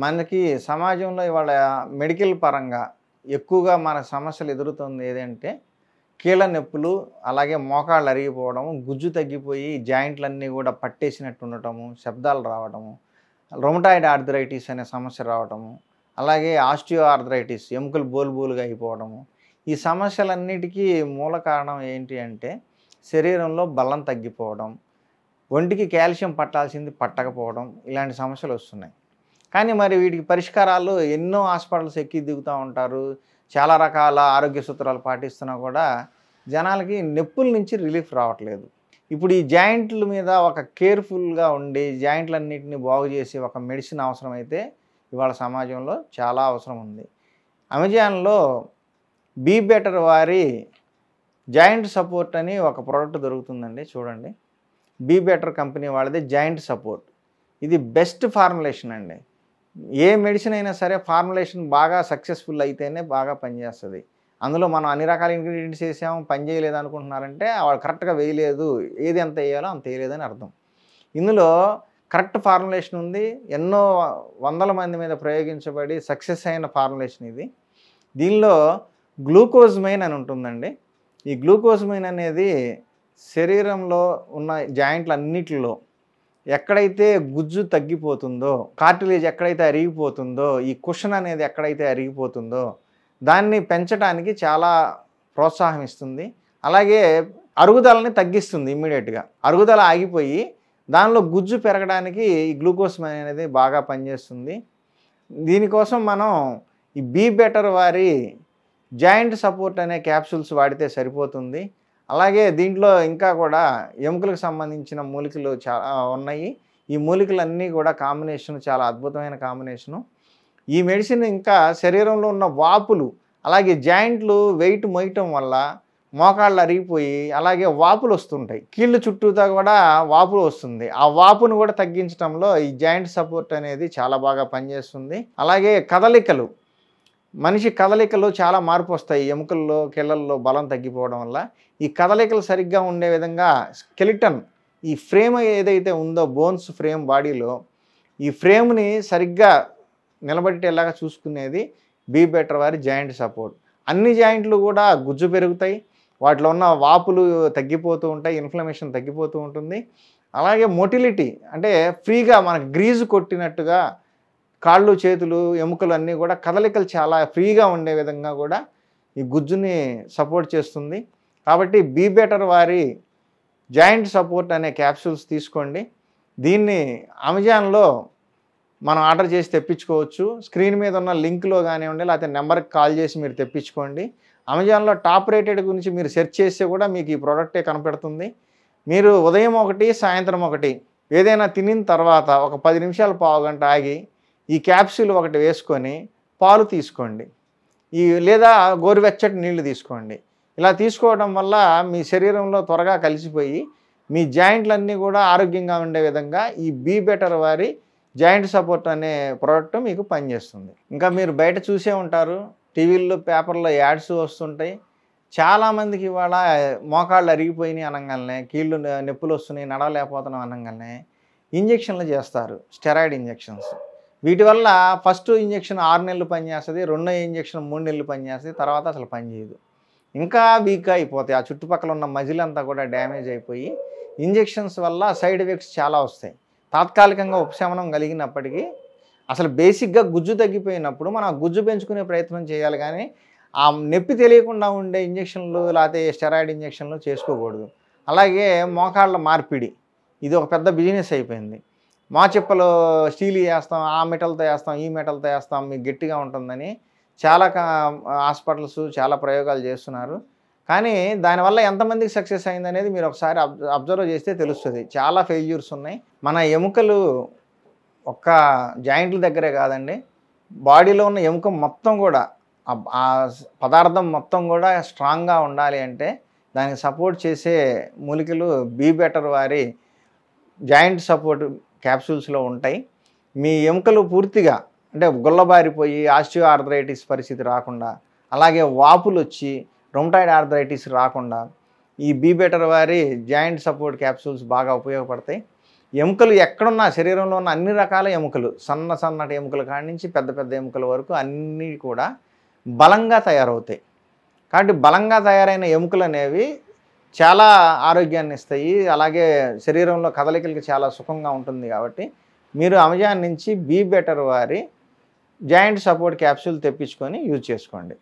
మనకి సమాజంలో ఇవాళ మెడికల్ పరంగా ఎక్కువగా మన సమస్యలు ఎదురుతుంది ఏదంటే కీళ్ళ నొప్పులు అలాగే మోకాళ్ళు అరిగిపోవడం గుజ్జు తగ్గిపోయి జాయింట్లన్నీ కూడా పట్టేసినట్టు ఉండటము శబ్దాలు రావడము రొమటాయిడ్ ఆర్థరైటిస్ అనే సమస్య రావడము అలాగే ఆస్టియో ఆర్థరైటిస్ ఎముకలు బోల్బోలుగా అయిపోవడము ఈ సమస్యలన్నిటికీ మూల కారణం ఏంటి అంటే శరీరంలో బలం తగ్గిపోవడం ఒంటికి కాల్షియం పట్టాల్సింది పట్టకపోవడం ఇలాంటి సమస్యలు వస్తున్నాయి కానీ మరి వీటికి పరిష్కారాలు ఎన్నో హాస్పిటల్స్ ఎక్కి దిగుతూ ఉంటారు చాలా రకాల ఆరోగ్య సూత్రాలు పాటిస్తున్నా కూడా జనాలకి నొప్పుల నుంచి రిలీఫ్ రావట్లేదు ఇప్పుడు ఈ జాయింట్ల మీద ఒక కేర్ఫుల్గా ఉండి జాయింట్లన్నింటినీ బాగు చేసి ఒక మెడిసిన్ అవసరమైతే ఇవాళ సమాజంలో చాలా అవసరం ఉంది అమెజాన్లో బీ బెటర్ వారి జాయింట్ సపోర్ట్ అని ఒక ప్రోడక్ట్ దొరుకుతుందండి చూడండి బీ బెటర్ కంపెనీ వాళ్ళది జాయింట్ సపోర్ట్ ఇది బెస్ట్ ఫార్ములేషన్ అండి ఏ మెడిసిన్ అయినా సరే ఫార్ములేషన్ బాగా సక్సెస్ఫుల్ అయితేనే బాగా పనిచేస్తుంది అందులో మనం అన్ని రకాల ఇంగ్రీడియంట్స్ వేసాము పని చేయలేదు అనుకుంటున్నారంటే వాళ్ళు కరెక్ట్గా వేయలేదు ఏది ఎంత వేయాలో అంత వేయలేదని అర్థం ఇందులో కరెక్ట్ ఫార్ములేషన్ ఉంది ఎన్నో వందల మంది మీద ప్రయోగించబడి సక్సెస్ అయిన ఫార్ములేషన్ ఇది దీనిలో గ్లూకోజ్ మెయిన్ అని ఉంటుందండి ఈ గ్లూకోజ్ మెయిన్ అనేది శరీరంలో ఉన్న జాయింట్లు అన్నిటిలో ఎక్కడైతే గుజ్జు తగ్గిపోతుందో కార్టిలేజ్ ఎక్కడైతే అరిగిపోతుందో ఈ కుషన్ అనేది ఎక్కడైతే అరిగిపోతుందో దాన్ని పెంచడానికి చాలా ప్రోత్సాహం ఇస్తుంది అలాగే అరుగుదలని తగ్గిస్తుంది ఇమ్మీడియట్గా అరుగుదల ఆగిపోయి దానిలో గుజ్జు పెరగడానికి ఈ గ్లూకోజ్ అనేది బాగా పనిచేస్తుంది దీనికోసం మనం ఈ బీ బెటర్ వారి జాయింట్ సపోర్ట్ అనే క్యాప్సూల్స్ వాడితే సరిపోతుంది అలాగే దీంట్లో ఇంకా కూడా ఎముకలకు సంబంధించిన మూలికలు చాలా ఉన్నాయి ఈ మూలికలన్నీ కూడా కాంబినేషన్ చాలా అద్భుతమైన కాంబినేషను ఈ మెడిసిన్ ఇంకా శరీరంలో ఉన్న వాపులు అలాగే జాయింట్లు వెయిట్ మోయటం వల్ల మోకాళ్ళు అరిగిపోయి అలాగే వాపులు వస్తుంటాయి కీళ్ళు చుట్టూతో కూడా వాపులు వస్తుంది ఆ వాపును కూడా తగ్గించడంలో ఈ జాయింట్ సపోర్ట్ అనేది చాలా బాగా పనిచేస్తుంది అలాగే కదలికలు మనిషి కదలికలో చాలా మార్పు వస్తాయి ఎముకల్లో కిళ్ళల్లో బలం తగ్గిపోవడం వల్ల ఈ కదలికలు సరిగ్గా ఉండే విధంగా స్కెలిటన్ ఈ ఫ్రేమ్ ఏదైతే ఉందో బోన్స్ ఫ్రేమ్ బాడీలో ఈ ఫ్రేమ్ని సరిగ్గా నిలబెట్టేలాగా చూసుకునేది బీ బెటర్ వారి జాయింట్ సపోర్ట్ అన్ని జాయింట్లు కూడా గుజ్జు పెరుగుతాయి వాటిలో ఉన్న వాపులు తగ్గిపోతూ ఉంటాయి ఇన్ఫ్లమేషన్ తగ్గిపోతూ ఉంటుంది అలాగే మొటిలిటీ అంటే ఫ్రీగా మనకు గ్రీజు కొట్టినట్టుగా కాళ్ళు చేతులు ఎముకలు అన్నీ కూడా కదలికలు చాలా ఫ్రీగా ఉండే విధంగా కూడా ఈ గుజ్జుని సపోర్ట్ చేస్తుంది కాబట్టి బీ బెటర్ వారి జాయింట్ సపోర్ట్ అనే క్యాప్సూల్స్ తీసుకోండి దీన్ని అమెజాన్లో మనం ఆర్డర్ చేసి తెప్పించుకోవచ్చు స్క్రీన్ మీద ఉన్న లింక్లో కానివ్వండి లేకపోతే నెంబర్కి కాల్ చేసి మీరు తెప్పించుకోండి అమెజాన్లో టాప్ రేటెడ్ గురించి మీరు సెర్చ్ చేస్తే కూడా మీకు ఈ ప్రోడక్టే కనపడుతుంది మీరు ఉదయం ఒకటి సాయంత్రం ఒకటి ఏదైనా తినిన తర్వాత ఒక పది నిమిషాలు పావు గంట ఆగి ఈ క్యాప్సూల్ ఒకటి వేసుకొని పాలు తీసుకోండి ఈ లేదా గోరువెచ్చటి నీళ్లు తీసుకోండి ఇలా తీసుకోవడం వల్ల మీ శరీరంలో త్వరగా కలిసిపోయి మీ జాయింట్లన్నీ కూడా ఆరోగ్యంగా ఉండే విధంగా ఈ బీ బెటర్ వారి జాయింట్ సపోర్ట్ అనే ప్రోడక్ట్ మీకు పనిచేస్తుంది ఇంకా మీరు బయట చూసే ఉంటారు టీవీల్లో పేపర్లో యాడ్స్ వస్తుంటాయి చాలామందికి ఇవాళ మోకాళ్ళు అరిగిపోయినాయి అనగానే కీళ్ళు నొప్పులు వస్తున్నాయి నడవలేకపోతున్నాం అనగానే ఇంజెక్షన్లు చేస్తారు స్టెరాయిడ్ ఇంజెక్షన్స్ వీటి వల్ల ఫస్ట్ ఇంజక్షన్ ఆరు నెలలు పనిచేస్తుంది రెండో ఇంజక్షన్ మూడు నెలలు పనిచేస్తుంది తర్వాత అసలు పనిచేయదు ఇంకా వీక్ అయిపోతాయి ఆ చుట్టుపక్కల ఉన్న మజిల్ అంతా కూడా డ్యామేజ్ అయిపోయి ఇంజెక్షన్స్ వల్ల సైడ్ ఎఫెక్ట్స్ చాలా వస్తాయి తాత్కాలికంగా ఉపశమనం కలిగినప్పటికీ అసలు బేసిక్గా గుజ్జు తగ్గిపోయినప్పుడు మనం గుజ్జు పెంచుకునే ప్రయత్నం చేయాలి కానీ ఆ నొప్పి తెలియకుండా ఉండే ఇంజెక్షన్లు లేకపోతే స్టెరాయిడ్ ఇంజక్షన్లు చేసుకోకూడదు అలాగే మోకాళ్ళ మార్పిడి ఇది ఒక పెద్ద బిజినెస్ అయిపోయింది మా చిప్పలు స్టీల్ వేస్తాం ఆ మెటల్తో వేస్తాం ఈ మెటల్తో వేస్తాం మీకు గట్టిగా ఉంటుందని చాలా హాస్పిటల్స్ చాలా ప్రయోగాలు చేస్తున్నారు కానీ దానివల్ల ఎంతమందికి సక్సెస్ అయిందనేది మీరు ఒకసారి అబ్జర్వ్ చేస్తే తెలుస్తుంది చాలా ఫెయిల్యూర్స్ ఉన్నాయి మన ఎముకలు ఒక్క జాయింట్ల దగ్గరే కాదండి బాడీలో ఉన్న ఎముక మొత్తం కూడా ఆ పదార్థం మొత్తం కూడా స్ట్రాంగ్గా ఉండాలి అంటే దానికి సపోర్ట్ చేసే మూలికలు బీ బెటర్ వారి జాయింట్ సపోర్ట్ క్యాప్సూల్స్లో ఉంటాయి మీ ఎముకలు పూర్తిగా అంటే గుల్లబారిపోయి ఆస్టియో ఆర్థరైటిస్ పరిస్థితి రాకుండా అలాగే వాపులు వచ్చి రొమటాయిడ్ ఆర్థరైటిస్ రాకుండా ఈ బీ బెటర్ వారి జాయింట్ సపోర్ట్ క్యాప్సూల్స్ బాగా ఉపయోగపడతాయి ఎముకలు ఎక్కడున్నా శరీరంలో ఉన్న అన్ని రకాల ఎముకలు సన్న సన్నటి ఎముకల కాడి నుంచి పెద్ద పెద్ద ఎముకల వరకు అన్నీ కూడా బలంగా తయారవుతాయి కాబట్టి బలంగా తయారైన ఎముకలు అనేవి చాలా ఆరోగ్యాన్ని ఇస్తాయి అలాగే శరీరంలో కదలికలకి చాలా సుఖంగా ఉంటుంది కాబట్టి మీరు అమెజాన్ నుంచి బీ బెటర్ వారి జాయింట్ సపోర్ట్ క్యాప్సూల్ తెప్పించుకొని యూజ్ చేసుకోండి